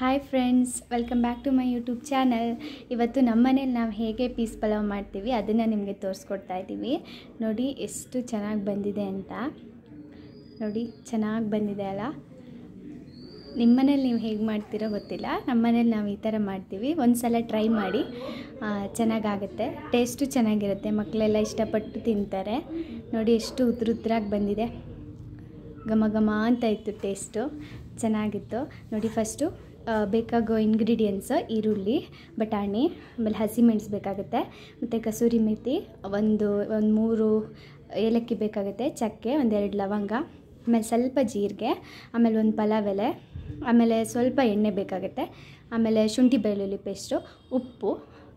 hi friends welcome back to my YouTube channel ಇವತ್ತು ನಮ್ಮ ಮನೇಲಿ ನಾವು ಹೇಗೆ ಪೀಸ್ ಪಲಾವ್ ಮಾಡ್ತೀವಿ ಅದನ್ನು ನಿಮಗೆ ತೋರಿಸ್ಕೊಡ್ತಾ ಇದ್ದೀವಿ ನೋಡಿ ಎಷ್ಟು ಚೆನ್ನಾಗಿ ಬಂದಿದೆ ಅಂತ ನೋಡಿ ಚೆನ್ನಾಗಿ ಬಂದಿದೆ ಅಲ್ಲ ನಿಮ್ಮ ಮನೇಲಿ ನೀವು ಹೇಗೆ ಮಾಡ್ತೀರೋ ಗೊತ್ತಿಲ್ಲ ನಮ್ಮ ಮನೇಲಿ ನಾವು ಈ ಥರ ಮಾಡ್ತೀವಿ ಒಂದು ಸಲ ಟ್ರೈ ಮಾಡಿ ಚೆನ್ನಾಗಾಗುತ್ತೆ ಟೇಸ್ಟು ಚೆನ್ನಾಗಿರುತ್ತೆ ಮಕ್ಕಳೆಲ್ಲ ಇಷ್ಟಪಟ್ಟು ತಿಂತಾರೆ ನೋಡಿ ಎಷ್ಟು ಉದ್ರುದ್ರಾಗಿ ಉದ್ರಾಗಿ ಬಂದಿದೆ ಘಮ ಘಮ ಅಂತ ಇತ್ತು ಟೇಸ್ಟು ಚೆನ್ನಾಗಿತ್ತು ನೋಡಿ ಫಸ್ಟು ಬೇಕಾಗೋ ಇಂಗ್ರೀಡಿಯೆಂಟ್ಸ್ ಈರುಳ್ಳಿ ಬಟಾಣಿ ಆಮೇಲೆ ಹಸಿಮೆಣಸು ಬೇಕಾಗುತ್ತೆ ಮತ್ತು ಕಸೂರಿ ಮೆಥಿ ಒಂದು ಒಂದು ಮೂರು ಏಲಕ್ಕಿ ಬೇಕಾಗುತ್ತೆ ಚಕ್ಕೆ ಒಂದೆರಡು ಲವಂಗ ಆಮೇಲೆ ಸ್ವಲ್ಪ ಜೀರಿಗೆ ಆಮೇಲೆ ಒಂದು ಪಲಾವ್ ಎಲೆ ಆಮೇಲೆ ಸ್ವಲ್ಪ ಎಣ್ಣೆ ಬೇಕಾಗುತ್ತೆ ಆಮೇಲೆ ಶುಂಠಿ ಬೆಳ್ಳುಳ್ಳಿ ಪೇಸ್ಟು ಉಪ್ಪು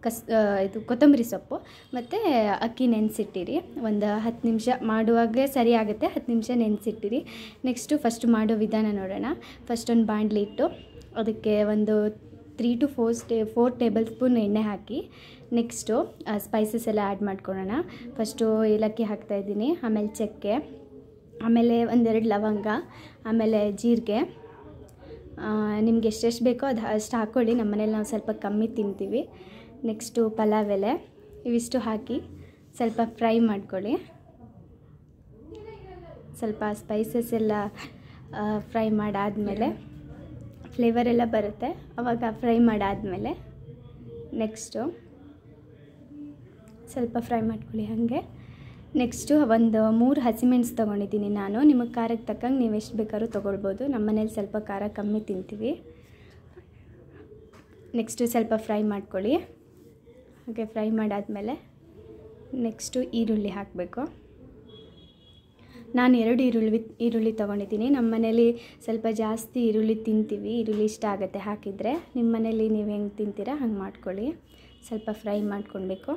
ಕಸ್ ಇದು ಕೊತ್ತಂಬರಿ ಸೊಪ್ಪು ಮತ್ತು ಅಕ್ಕಿ ನೆನೆಸಿಟ್ಟಿರಿ ಒಂದು ಹತ್ತು ನಿಮಿಷ ಮಾಡುವಾಗಲೇ ಸರಿ ಆಗುತ್ತೆ ಹತ್ತು ನಿಮಿಷ ನೆನೆಸಿಟ್ಟಿರಿ ನೆಕ್ಸ್ಟು ಫಸ್ಟ್ ಮಾಡೋ ವಿಧಾನ ನೋಡೋಣ ಫಸ್ಟ್ ಒಂದು ಬಾಣಲಿ ಇಟ್ಟು ಅದಕ್ಕೆ ಒಂದು three to four stay four tablespoon ಎಣ್ಣೆ ಹಾಕಿ ನೆಕ್ಸ್ಟು ಸ್ಪೈಸಸ್ ಎಲ್ಲ ಆ್ಯಡ್ ಮಾಡ್ಕೊಳ್ಳೋಣ ಫಸ್ಟು ಏಲಕ್ಕಿ ಹಾಕ್ತಾಯಿದ್ದೀನಿ ಆಮೇಲೆ ಚಕ್ಕೆ ಆಮೇಲೆ ಒಂದೆರಡು ಲವಂಗ ಆಮೇಲೆ ಜೀರಿಗೆ ನಿಮ್ಗೆ ಎಷ್ಟೆಷ್ಟು ಬೇಕೋ ಅದು ಅಷ್ಟು ಹಾಕ್ಕೊಳ್ಳಿ ನಮ್ಮ ಮನೇಲಿ ನಾವು ಸ್ವಲ್ಪ ಕಮ್ಮಿ ತಿಂತೀವಿ ನೆಕ್ಸ್ಟು ಪಲಾವ್ ಎಲೆ ಇವಿಷ್ಟು ಹಾಕಿ ಸ್ವಲ್ಪ ಫ್ರೈ ಮಾಡ್ಕೊಳ್ಳಿ ಸ್ವಲ್ಪ ಸ್ಪೈಸಸ್ ಎಲ್ಲ ಫ್ರೈ ಮಾಡಾದಮೇಲೆ ಫ್ಲೇವರ್ ಎಲ್ಲ ಬರುತ್ತೆ ಆವಾಗ ಫ್ರೈ ಮಾಡಾದಮೇಲೆ ನೆಕ್ಸ್ಟು ಸ್ವಲ್ಪ ಫ್ರೈ ಮಾಡ್ಕೊಳ್ಳಿ ಹಾಗೆ ನೆಕ್ಸ್ಟು ಒಂದು ಮೂರು ಹಸಿಮೆಣ್ಸು ತೊಗೊಂಡಿದ್ದೀನಿ ನಾನು ನಿಮಗೆ ಖಾರಕ್ಕೆ ತಕ್ಕಂಗೆ ನೀವು ಎಷ್ಟು ಬೇಕಾದ್ರೂ ತೊಗೊಳ್ಬೋದು ನಮ್ಮ ಮನೇಲಿ ಸ್ವಲ್ಪ ಖಾರ ಕಮ್ಮಿ ತಿಂತೀವಿ ನೆಕ್ಸ್ಟು ಸ್ವಲ್ಪ ಫ್ರೈ ಮಾಡ್ಕೊಳ್ಳಿ ಹಾಗೆ ಫ್ರೈ ಮಾಡಾದಮೇಲೆ ನೆಕ್ಸ್ಟು ಈರುಳ್ಳಿ ಹಾಕಬೇಕು ನಾನು ಎರಡು ಈರುಳ್ಳಿ ಈರುಳ್ಳಿ ತೊಗೊಂಡಿದ್ದೀನಿ ನಮ್ಮ ಮನೇಲಿ ಸ್ವಲ್ಪ ಜಾಸ್ತಿ ಈರುಳ್ಳಿ ತಿಂತೀವಿ ಈರುಳ್ಳಿ ಇಷ್ಟ ಆಗುತ್ತೆ ಹಾಕಿದರೆ ನಿಮ್ಮ ಮನೇಲಿ ನೀವು ಹೆಂಗೆ ತಿಂತೀರಾ ಹಂಗೆ ಮಾಡ್ಕೊಳ್ಳಿ ಸ್ವಲ್ಪ ಫ್ರೈ ಮಾಡ್ಕೊಳ್ಬೇಕು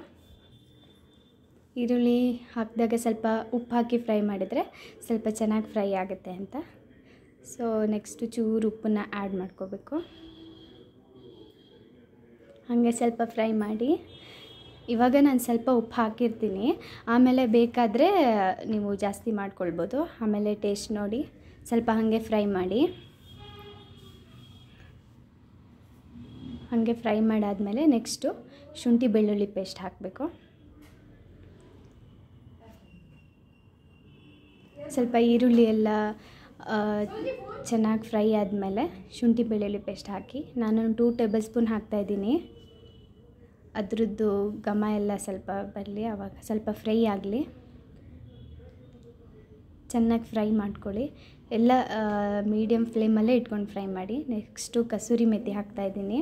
ಈರುಳ್ಳಿ ಹಾಕಿದಾಗ ಸ್ವಲ್ಪ ಉಪ್ಪು ಹಾಕಿ ಫ್ರೈ ಮಾಡಿದರೆ ಸ್ವಲ್ಪ ಚೆನ್ನಾಗಿ ಫ್ರೈ ಆಗುತ್ತೆ ಅಂತ ಸೊ ನೆಕ್ಸ್ಟು ಚೂರು ಉಪ್ಪನ್ನ ಆ್ಯಡ್ ಮಾಡ್ಕೋಬೇಕು ಹಾಗೆ ಸ್ವಲ್ಪ ಫ್ರೈ ಮಾಡಿ ಇವಾಗ ನಾನು ಸ್ವಲ್ಪ ಉಪ್ಪು ಹಾಕಿರ್ತೀನಿ ಆಮೇಲೆ ಬೇಕಾದರೆ ನೀವು ಜಾಸ್ತಿ ಮಾಡ್ಕೊಳ್ಬೋದು ಆಮೇಲೆ ಟೇಸ್ಟ್ ನೋಡಿ ಸ್ವಲ್ಪ ಹಾಗೆ ಫ್ರೈ ಮಾಡಿ ಹಾಗೆ ಫ್ರೈ ಮಾಡಾದಮೇಲೆ ನೆಕ್ಸ್ಟು ಶುಂಠಿ ಬೆಳ್ಳುಳ್ಳಿ ಪೇಸ್ಟ್ ಹಾಕಬೇಕು ಸ್ವಲ್ಪ ಈರುಳ್ಳಿ ಎಲ್ಲ ಚೆನ್ನಾಗಿ ಫ್ರೈ ಆದಮೇಲೆ ಶುಂಠಿ ಬೆಳ್ಳುಳ್ಳಿ ಪೇಸ್ಟ್ ಹಾಕಿ ನಾನು ಟೂ ಟೇಬಲ್ ಸ್ಪೂನ್ ಹಾಕ್ತಾಯಿದ್ದೀನಿ ಅದರದ್ದು ಘಮ ಎಲ್ಲ ಸ್ವಲ್ಪ ಬರಲಿ ಆವಾಗ ಸ್ವಲ್ಪ ಫ್ರೈ ಆಗಲಿ ಚೆನ್ನಾಗಿ ಫ್ರೈ ಮಾಡ್ಕೊಳ್ಳಿ ಎಲ್ಲ ಮೀಡಿಯಮ್ ಫ್ಲೇಮಲ್ಲೇ ಇಟ್ಕೊಂಡು ಫ್ರೈ ಮಾಡಿ ನೆಕ್ಸ್ಟು ಕಸೂರಿ ಹಾಕ್ತಾ ಹಾಕ್ತಾಯಿದ್ದೀನಿ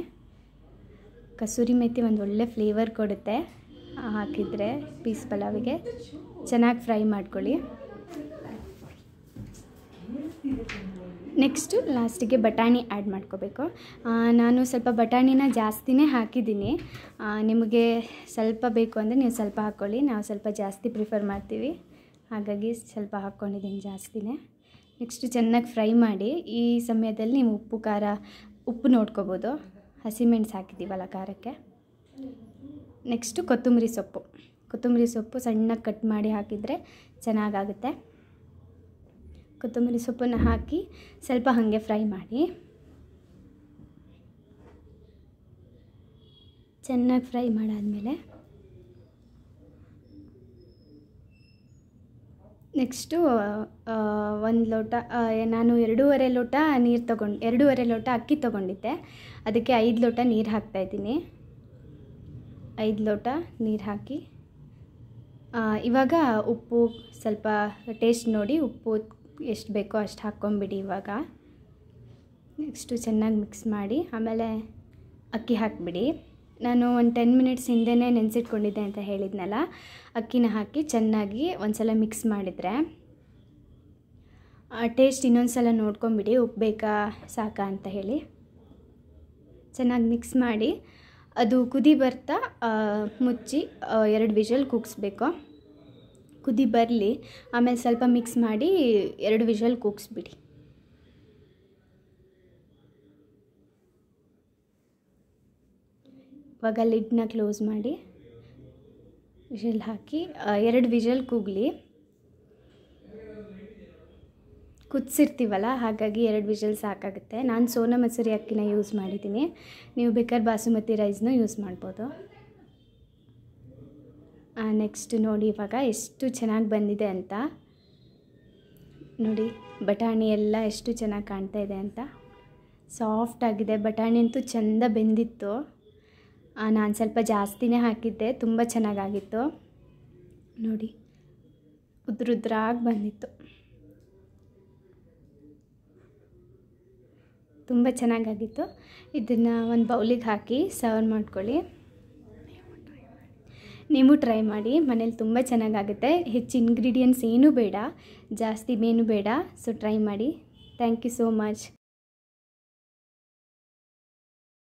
ಕಸೂರಿ ಮೆತಿ ಒಂದು ಒಳ್ಳೆ ಫ್ಲೇವರ್ ಕೊಡುತ್ತೆ ಹಾಕಿದರೆ ಪೀಸ್ ಪಲಾವಿಗೆ ಚೆನ್ನಾಗಿ ಫ್ರೈ ಮಾಡ್ಕೊಳ್ಳಿ ನೆಕ್ಸ್ಟು ಲಾಸ್ಟಿಗೆ ಬಟಾಣಿ ಆ್ಯಡ್ ಮಾಡ್ಕೋಬೇಕು ನಾನು ಸ್ವಲ್ಪ ಬಟಾಣಿನ ಜಾಸ್ತಿನೇ ಹಾಕಿದ್ದೀನಿ ನಿಮಗೆ ಸ್ವಲ್ಪ ಬೇಕು ಅಂದರೆ ನೀವು ಸ್ವಲ್ಪ ಹಾಕ್ಕೊಳ್ಳಿ ನಾವು ಸ್ವಲ್ಪ ಜಾಸ್ತಿ ಪ್ರಿಫರ್ ಮಾಡ್ತೀವಿ ಹಾಗಾಗಿ ಸ್ವಲ್ಪ ಹಾಕ್ಕೊಂಡಿದ್ದೀನಿ ಜಾಸ್ತಿನೇ ನೆಕ್ಸ್ಟ್ ಚೆನ್ನಾಗಿ ಫ್ರೈ ಮಾಡಿ ಈ ಸಮಯದಲ್ಲಿ ನೀವು ಉಪ್ಪು ಖಾರ ಉಪ್ಪು ನೋಡ್ಕೋಬೋದು ಹಸಿಮೆಣ್ಸು ಹಾಕಿದ್ದೀವಲ್ಲ ಖಾರಕ್ಕೆ ನೆಕ್ಸ್ಟು ಕೊತ್ತಂಬರಿ ಸೊಪ್ಪು ಕೊತ್ತಂಬರಿ ಸೊಪ್ಪು ಸಣ್ಣಗೆ ಕಟ್ ಮಾಡಿ ಹಾಕಿದರೆ ಚೆನ್ನಾಗಾಗುತ್ತೆ ಕೊತ್ತಂಬರಿ ಸೊಪ್ಪನ್ನು ಹಾಕಿ ಸ್ವಲ್ಪ ಹಾಗೆ ಫ್ರೈ ಮಾಡಿ ಚೆನ್ನಾಗಿ ಫ್ರೈ ಮಾಡಾದಮೇಲೆ ನೆಕ್ಸ್ಟು ಒಂದು ಲೋಟ ನಾನು ಎರಡೂವರೆ ಲೋಟ ನೀರು ತೊಗೊಂಡು ಎರಡೂವರೆ ಲೋಟ ಅಕ್ಕಿ ತೊಗೊಂಡಿದ್ದೆ ಅದಕ್ಕೆ ಐದು ಲೋಟ ನೀರು ಹಾಕ್ತಾಯಿದ್ದೀನಿ ಐದು ಲೋಟ ನೀರು ಹಾಕಿ ಇವಾಗ ಉಪ್ಪು ಸ್ವಲ್ಪ ಟೇಸ್ಟ್ ನೋಡಿ ಉಪ್ಪು ಎಷ್ಟು ಬೇಕೋ ಅಷ್ಟು ಹಾಕ್ಕೊಂಬಿಡಿ ಇವಾಗ ನೆಕ್ಸ್ಟು ಚೆನ್ನಾಗಿ ಮಿಕ್ಸ್ ಮಾಡಿ ಆಮೇಲೆ ಅಕ್ಕಿ ಹಾಕಿಬಿಡಿ ನಾನು ಒಂದು ಟೆನ್ ಮಿನಿಟ್ಸ್ ಹಿಂದೆನೇ ನೆನೆಸಿಟ್ಕೊಂಡಿದ್ದೆ ಅಂತ ಹೇಳಿದ್ನಲ್ಲ ಅಕ್ಕಿನ ಹಾಕಿ ಚೆನ್ನಾಗಿ ಒಂದು ಸಲ ಮಿಕ್ಸ್ ಮಾಡಿದರೆ ಟೇಸ್ಟ್ ಇನ್ನೊಂದು ಸಲ ನೋಡ್ಕೊಂಬಿಡಿ ಉಪ್ಪು ಬೇಕಾ ಸಾಕಾ ಅಂತ ಹೇಳಿ ಚೆನ್ನಾಗಿ ಮಿಕ್ಸ್ ಮಾಡಿ ಅದು ಕುದಿ ಬರ್ತಾ ಮುಚ್ಚಿ ಎರಡು ವಿಷಲ್ ಕುಗ್ಸ್ಬೇಕು ಕುದಿ ಬರಲಿ ಆಮೇಲೆ ಸ್ವಲ್ಪ ಮಿಕ್ಸ್ ಮಾಡಿ ಎರಡು ವಿಷಲ್ ಕೂಗಿಸ್ಬಿಡಿ ಇವಾಗ ಲಿಡ್ನ ಕ್ಲೋಸ್ ಮಾಡಿ ವಿಷಲ್ ಹಾಕಿ ಎರಡು ವಿಷಲ್ ಕೂಗಲಿ ಕುದಿಸಿರ್ತೀವಲ್ಲ ಹಾಗಾಗಿ ಎರಡು ವಿಷಲ್ ಸಾಕಾಗುತ್ತೆ ನಾನು ಸೋನಾ ಮಸೂರಿ ಅಕ್ಕಿನ ಯೂಸ್ ಮಾಡಿದ್ದೀನಿ ನೀವು ಬೇಕಾದ್ರೆ ಬಾಸುಮತಿ ರೈಸ್ನೂ ಯೂಸ್ ಮಾಡ್ಬೋದು ನೆಕ್ಸ್ಟ್ ನೋಡಿ ಇವಾಗ ಎಷ್ಟು ಚೆನ್ನಾಗಿ ಬಂದಿದೆ ಅಂತ ನೋಡಿ ಬಟಾಣಿ ಎಲ್ಲ ಎಷ್ಟು ಚೆನ್ನಾಗಿ ಕಾಣ್ತಾ ಇದೆ ಅಂತ ಸಾಫ್ಟ್ ಆಗಿದೆ ಬಟಾಣಿ ಅಂತೂ ಚೆಂದ ಬೆಂದಿತ್ತು ನಾನು ಸ್ವಲ್ಪ ಜಾಸ್ತಿನೇ ಹಾಕಿದ್ದೆ ತುಂಬ ಚೆನ್ನಾಗಾಗಿತ್ತು ನೋಡಿ ಉದ್ರುದ್ರಾಗಿ ಬಂದಿತ್ತು ತುಂಬ ಚೆನ್ನಾಗಾಗಿತ್ತು ಇದನ್ನು ಒಂದು ಬೌಲಿಗೆ ಹಾಕಿ ಸರ್ವ್ ಮಾಡ್ಕೊಳ್ಳಿ ನೀವು ಟ್ರೈ ಮಾಡಿ ಮನೇಲಿ ತುಂಬ ಚೆನ್ನಾಗಾಗುತ್ತೆ ಹೆಚ್ಚು ಇಂಗ್ರೀಡಿಯೆಂಟ್ಸ್ ಏನೂ ಬೇಡ ಜಾಸ್ತಿ ಮೇನು ಬೇಡ ಸೊ ಟ್ರೈ ಮಾಡಿ ಥ್ಯಾಂಕ್ ಯು ಸೋ ಮಚ್